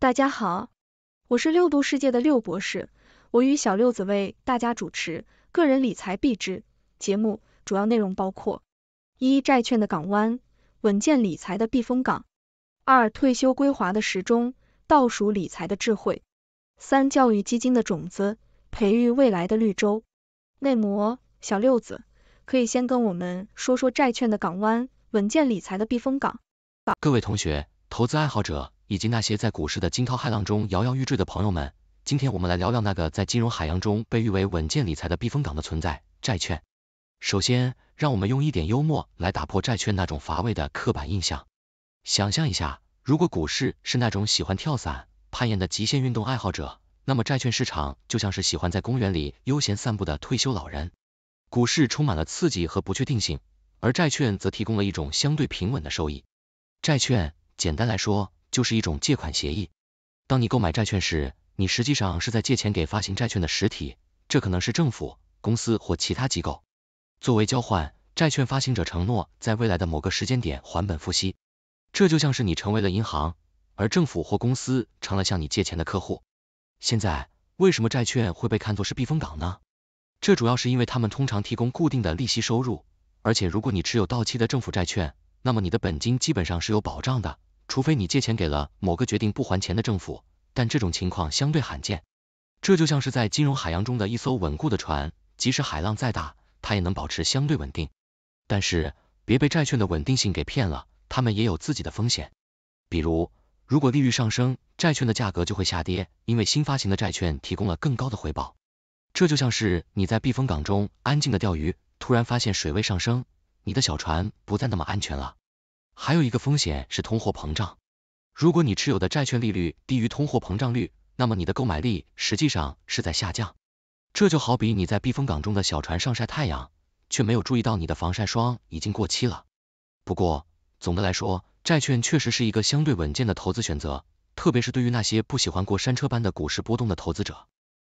大家好，我是六度世界的六博士，我与小六子为大家主持《个人理财必知》节目，主要内容包括：一、债券的港湾，稳健理财的避风港；二、退休规划的时钟，倒数理财的智慧；三、教育基金的种子，培育未来的绿洲。内模小六子，可以先跟我们说说债券的港湾，稳健理财的避风港。各位同学。投资爱好者以及那些在股市的惊涛骇浪中摇摇欲坠的朋友们，今天我们来聊聊那个在金融海洋中被誉为稳健理财的避风港的存在——债券。首先，让我们用一点幽默来打破债券那种乏味的刻板印象。想象一下，如果股市是那种喜欢跳伞、攀岩的极限运动爱好者，那么债券市场就像是喜欢在公园里悠闲散步的退休老人。股市充满了刺激和不确定性，而债券则提供了一种相对平稳的收益。债券。简单来说，就是一种借款协议。当你购买债券时，你实际上是在借钱给发行债券的实体，这可能是政府、公司或其他机构。作为交换，债券发行者承诺在未来的某个时间点还本付息。这就像是你成为了银行，而政府或公司成了向你借钱的客户。现在，为什么债券会被看作是避风港呢？这主要是因为他们通常提供固定的利息收入，而且如果你持有到期的政府债券，那么你的本金基本上是有保障的。除非你借钱给了某个决定不还钱的政府，但这种情况相对罕见。这就像是在金融海洋中的一艘稳固的船，即使海浪再大，它也能保持相对稳定。但是别被债券的稳定性给骗了，它们也有自己的风险。比如，如果利率上升，债券的价格就会下跌，因为新发行的债券提供了更高的回报。这就像是你在避风港中安静的钓鱼，突然发现水位上升，你的小船不再那么安全了。还有一个风险是通货膨胀，如果你持有的债券利率低于通货膨胀率，那么你的购买力实际上是在下降。这就好比你在避风港中的小船上晒太阳，却没有注意到你的防晒霜已经过期了。不过，总的来说，债券确实是一个相对稳健的投资选择，特别是对于那些不喜欢过山车般的股市波动的投资者，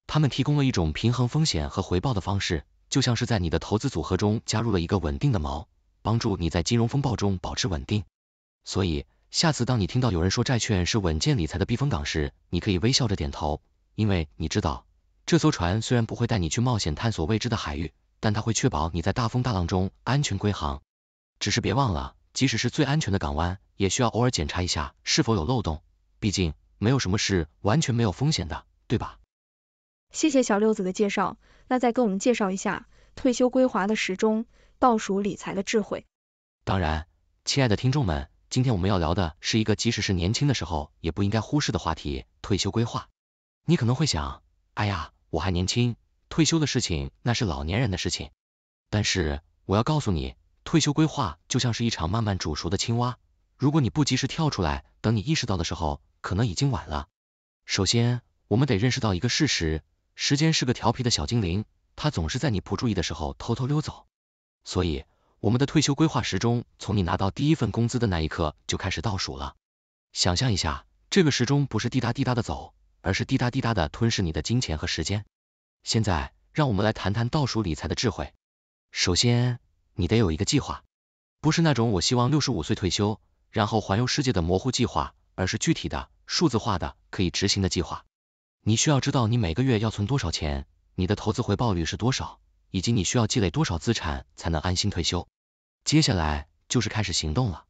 他们提供了一种平衡风险和回报的方式，就像是在你的投资组合中加入了一个稳定的锚。帮助你在金融风暴中保持稳定。所以，下次当你听到有人说债券是稳健理财的避风港时，你可以微笑着点头，因为你知道，这艘船虽然不会带你去冒险探索未知的海域，但它会确保你在大风大浪中安全归航。只是别忘了，即使是最安全的港湾，也需要偶尔检查一下是否有漏洞。毕竟，没有什么是完全没有风险的，对吧？谢谢小六子的介绍，那再给我们介绍一下。退休规划的时钟，倒数理财的智慧。当然，亲爱的听众们，今天我们要聊的是一个即使是年轻的时候也不应该忽视的话题——退休规划。你可能会想，哎呀，我还年轻，退休的事情那是老年人的事情。但是我要告诉你，退休规划就像是一场慢慢煮熟的青蛙，如果你不及时跳出来，等你意识到的时候，可能已经晚了。首先，我们得认识到一个事实，时间是个调皮的小精灵。它总是在你不注意的时候偷偷溜走，所以我们的退休规划时钟从你拿到第一份工资的那一刻就开始倒数了。想象一下，这个时钟不是滴答滴答的走，而是滴答滴答的吞噬你的金钱和时间。现在，让我们来谈谈倒数理财的智慧。首先，你得有一个计划，不是那种我希望六十五岁退休，然后环游世界的模糊计划，而是具体的、数字化的、可以执行的计划。你需要知道你每个月要存多少钱。你的投资回报率是多少？以及你需要积累多少资产才能安心退休？接下来就是开始行动了。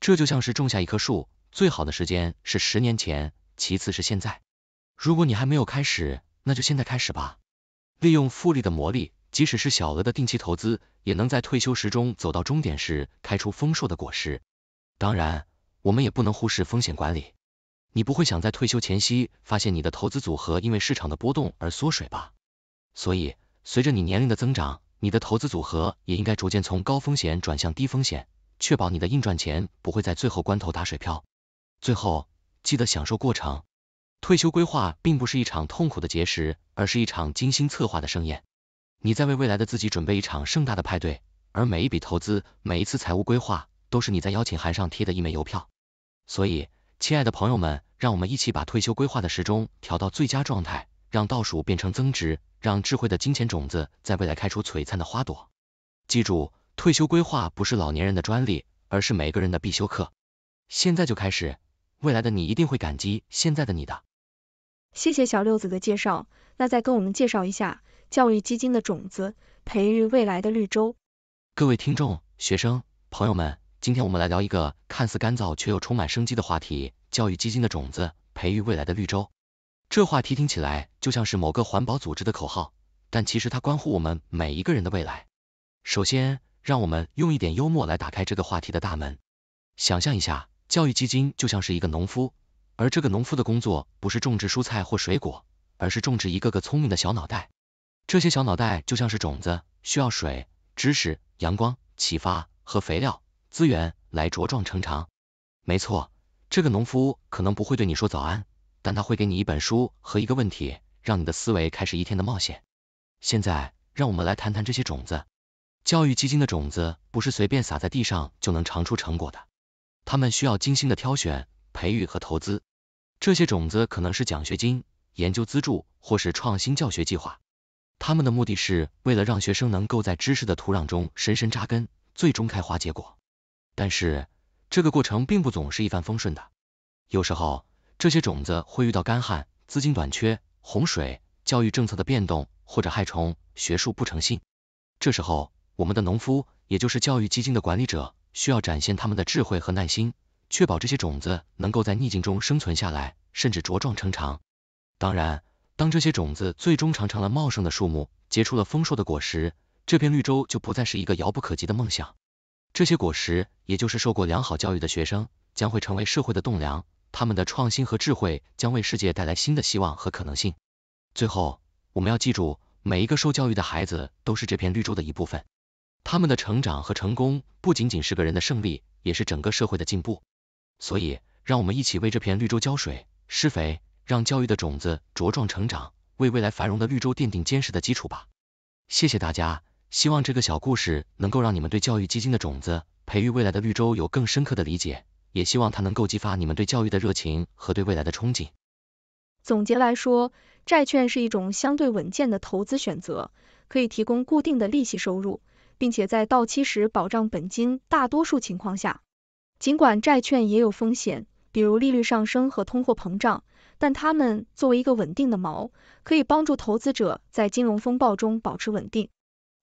这就像是种下一棵树，最好的时间是十年前，其次是现在。如果你还没有开始，那就现在开始吧。利用复利的魔力，即使是小额的定期投资，也能在退休时中走到终点时开出丰硕的果实。当然，我们也不能忽视风险管理。你不会想在退休前夕发现你的投资组合因为市场的波动而缩水吧？所以，随着你年龄的增长，你的投资组合也应该逐渐从高风险转向低风险，确保你的硬赚钱不会在最后关头打水漂。最后，记得享受过程。退休规划并不是一场痛苦的节食，而是一场精心策划的盛宴。你在为未来的自己准备一场盛大的派对，而每一笔投资，每一次财务规划，都是你在邀请函上贴的一枚邮票。所以，亲爱的朋友们，让我们一起把退休规划的时钟调到最佳状态。让倒数变成增值，让智慧的金钱种子在未来开出璀璨的花朵。记住，退休规划不是老年人的专利，而是每个人的必修课。现在就开始，未来的你一定会感激现在的你。的谢谢小六子的介绍，那再跟我们介绍一下教育基金的种子，培育未来的绿洲。各位听众、学生、朋友们，今天我们来聊一个看似干燥却又充满生机的话题——教育基金的种子，培育未来的绿洲。这话题听起来就像是某个环保组织的口号，但其实它关乎我们每一个人的未来。首先，让我们用一点幽默来打开这个话题的大门。想象一下，教育基金就像是一个农夫，而这个农夫的工作不是种植蔬菜或水果，而是种植一个个聪明的小脑袋。这些小脑袋就像是种子，需要水、知识、阳光、启发和肥料资源来茁壮成长。没错，这个农夫可能不会对你说早安。但他会给你一本书和一个问题，让你的思维开始一天的冒险。现在，让我们来谈谈这些种子。教育基金的种子不是随便撒在地上就能长出成果的，他们需要精心的挑选、培育和投资。这些种子可能是奖学金、研究资助或是创新教学计划。他们的目的是为了让学生能够在知识的土壤中深深扎根，最终开花结果。但是，这个过程并不总是一帆风顺的，有时候。这些种子会遇到干旱、资金短缺、洪水、教育政策的变动或者害虫，学术不诚信。这时候，我们的农夫，也就是教育基金的管理者，需要展现他们的智慧和耐心，确保这些种子能够在逆境中生存下来，甚至茁壮成长。当然，当这些种子最终长成了茂盛的树木，结出了丰硕的果实，这片绿洲就不再是一个遥不可及的梦想。这些果实，也就是受过良好教育的学生，将会成为社会的栋梁。他们的创新和智慧将为世界带来新的希望和可能性。最后，我们要记住，每一个受教育的孩子都是这片绿洲的一部分，他们的成长和成功不仅仅是个人的胜利，也是整个社会的进步。所以，让我们一起为这片绿洲浇水、施肥，让教育的种子茁壮成长，为未来繁荣的绿洲奠定坚实的基础吧。谢谢大家，希望这个小故事能够让你们对教育基金的种子培育未来的绿洲有更深刻的理解。也希望它能够激发你们对教育的热情和对未来的憧憬。总结来说，债券是一种相对稳健的投资选择，可以提供固定的利息收入，并且在到期时保障本金。大多数情况下，尽管债券也有风险，比如利率上升和通货膨胀，但它们作为一个稳定的锚，可以帮助投资者在金融风暴中保持稳定。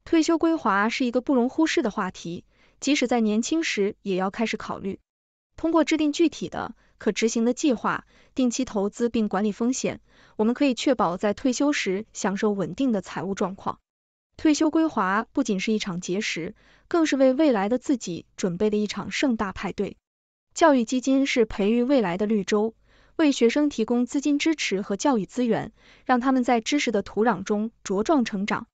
退休规划是一个不容忽视的话题，即使在年轻时也要开始考虑。通过制定具体的、可执行的计划，定期投资并管理风险，我们可以确保在退休时享受稳定的财务状况。退休规划不仅是一场节食，更是为未来的自己准备的一场盛大派对。教育基金是培育未来的绿洲，为学生提供资金支持和教育资源，让他们在知识的土壤中茁壮成长。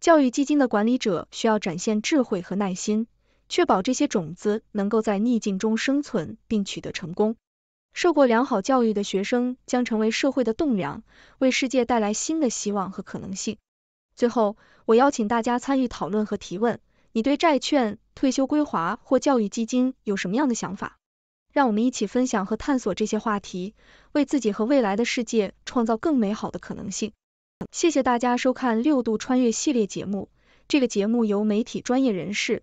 教育基金的管理者需要展现智慧和耐心。确保这些种子能够在逆境中生存并取得成功。受过良好教育的学生将成为社会的栋梁，为世界带来新的希望和可能性。最后，我邀请大家参与讨论和提问，你对债券、退休规划或教育基金有什么样的想法？让我们一起分享和探索这些话题，为自己和未来的世界创造更美好的可能性。谢谢大家收看《六度穿越》系列节目。这个节目由媒体专业人士。